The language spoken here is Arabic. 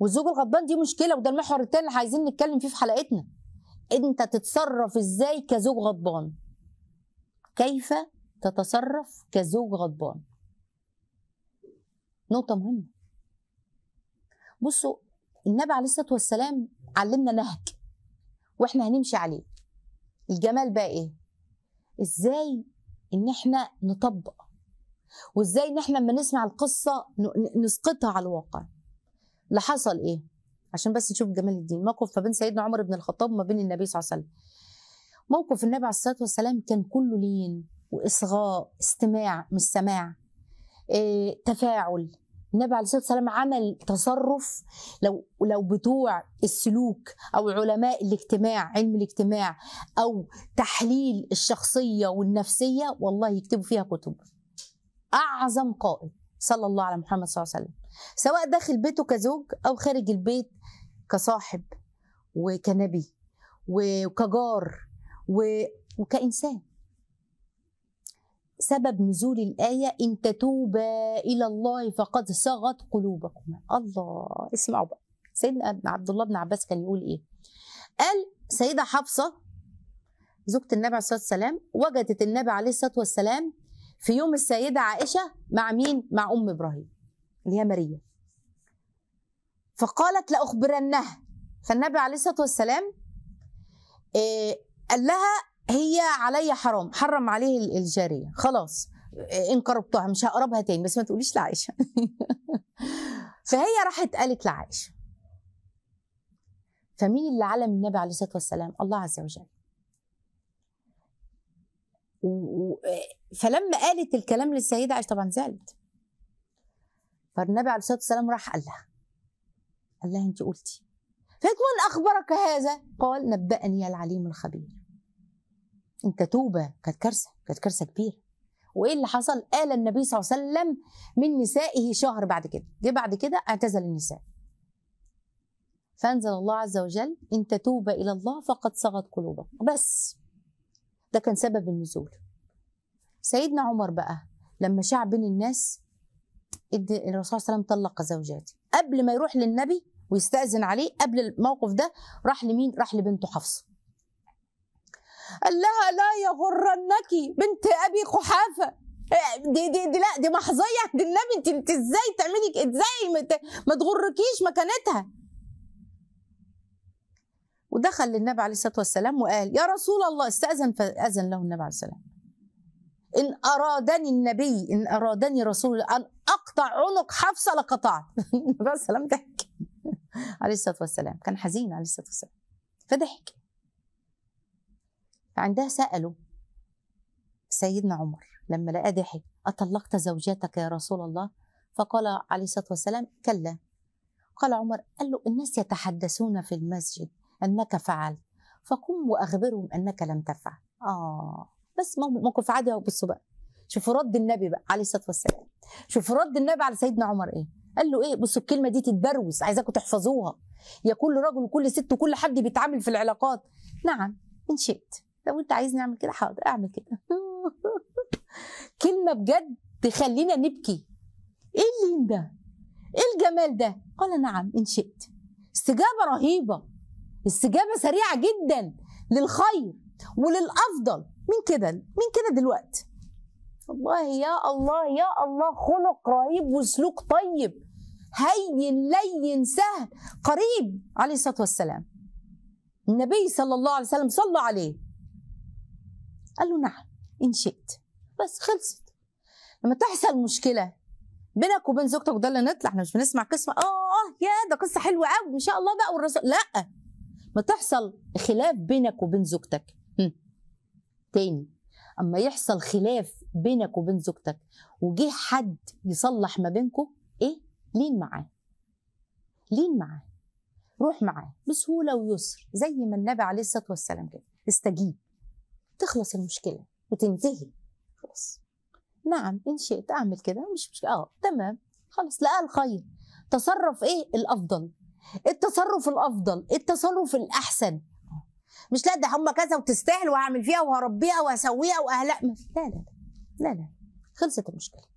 والزوج الغضبان دي مشكله وده المحور الثاني اللي عايزين نتكلم فيه في حلقتنا انت تتصرف ازاي كزوج غضبان كيف تتصرف كزوج غضبان نقطة مهمة بصوا النبي عليه الصلاة والسلام علمنا نهج واحنا هنمشي عليه الجمال بقى ايه ازاي ان احنا نطبق وازاي ان احنا لما نسمع القصة نسقطها على الواقع اللي حصل ايه عشان بس تشوف جمال الدين موقف ما بين سيدنا عمر بن الخطاب وما بين النبي صلى الله عليه وسلم موقف النبي عليه الصلاه والسلام كان كله لين واصغاء استماع مش سماع إيه تفاعل النبي عليه الصلاه والسلام عمل تصرف لو لو بتوع السلوك او علماء الاجتماع علم الاجتماع او تحليل الشخصيه والنفسيه والله يكتبوا فيها كتب اعظم قائد صلى الله على محمد صلى الله عليه وسلم سواء داخل بيته كزوج أو خارج البيت كصاحب وكنبي وكجار وكإنسان سبب نزول الآية إن تتوبا إلى الله فقد صغت قلوبكم الله اسمعوا بقى سيدنا عبد الله بن عباس كان يقول إيه قال سيدة حفصة زوجة النبي عليه الصلاة والسلام وجدت النبي عليه الصلاة والسلام في يوم السيدة عائشة مع مين؟ مع أم إبراهيم اللي هي ماريا فقالت لأخبرنها فالنبي عليه الصلاة والسلام آه، قال لها هي علي حرام حرم عليه الجارية خلاص آه، إن قربتها مش هقربها تاني بس ما تقوليش لعائشة فهي راحت قالت لعائشة فمين اللي علم النبي عليه الصلاة والسلام الله عز وجل آه، فلما قالت الكلام للسيدة عائشة طبعا زعلت فالنبي عليه الصلاة والسلام راح قال لها قال لها أنت قلتي فقالت من أخبرك هذا؟ قال نبأني العليم الخبير أنت توبة كانت كارثة كانت كارثة كبيرة وإيه اللي حصل؟ قال النبي صلى الله عليه وسلم من نسائه شهر بعد كده جه بعد كده اعتزل النساء فأنزل الله عز وجل إن تتوبا إلى الله فقد صغت قلوبكم بس ده كان سبب النزول سيدنا عمر بقى لما شاع بين الناس ادي الرسول صلى الله عليه وسلم طلق زوجاته قبل ما يروح للنبي ويستأذن عليه قبل الموقف ده راح لمين؟ راح لبنته حفصه. قال لها لا يغرنك بنت ابي قحافه آه، دي دي دي لا دي محظيه دي النبي انت انت ازاي تعملي ازاي ما تغركيش مكانتها. ودخل للنبي عليه الصلاه والسلام وقال يا رسول الله استاذن فاذن له النبي عليه الصلاه والسلام. إن أرادني النبي إن أرادني رسول أن أقطع عنق حفصة لقطعت النبي عليه السلام ضحك عليه الصلاة والسلام كان حزين عليه الصلاة والسلام فضحك فعندها سألوا سيدنا عمر لما لقى ضحك أطلقت زوجتك يا رسول الله فقال عليه الصلاة والسلام كلا قال عمر قال له الناس يتحدثون في المسجد أنك فعلت فقم وأخبرهم أنك لم تفعل آه بس موقف عادي بصوا بقى شوفوا رد النبي بقى عليه الصلاه والسلام شوفوا رد النبي على سيدنا عمر ايه قال له ايه بصوا الكلمه دي تتبروز عايزاكم تحفظوها يا كل راجل وكل ست وكل حد بيتعامل في العلاقات نعم ان شئت لو انت عايزني اعمل كده حاضر اعمل كده كلمه بجد تخلينا نبكي ايه اللين ده ايه الجمال ده قال نعم ان شئت استجابه رهيبه استجابه سريعه جدا للخير وللافضل مين كده مين كده دلوقتي والله يا الله يا الله خلق رهيب وسلوك طيب هين لين سهل قريب عليه الصلاه والسلام النبي صلى الله عليه وسلم صلى عليه قال له نعم ان شئت بس خلصت لما تحصل مشكله بينك وبين زوجتك وده اللي نطلع احنا مش بنسمع قصه آه،, اه يا ده قصه حلوه قوي ان شاء الله بقى والرسول لا ما تحصل خلاف بينك وبين زوجتك تاني اما يحصل خلاف بينك وبين زوجتك وجه حد يصلح ما بينكم ايه لين معاه لين معاه روح معاه بسهوله ويسر زي ما النبي عليه الصلاه والسلام كده استجيب تخلص المشكله وتنتهي خلاص نعم ان شئت اعمل كده مش مش اه تمام خلاص لقى الخير تصرف ايه الافضل التصرف الافضل التصرف الاحسن مش لا ده هم كذا وتستاهل وهعمل فيها وهربيها وهسويها واهلا لا لا لا لا خلصت المشكله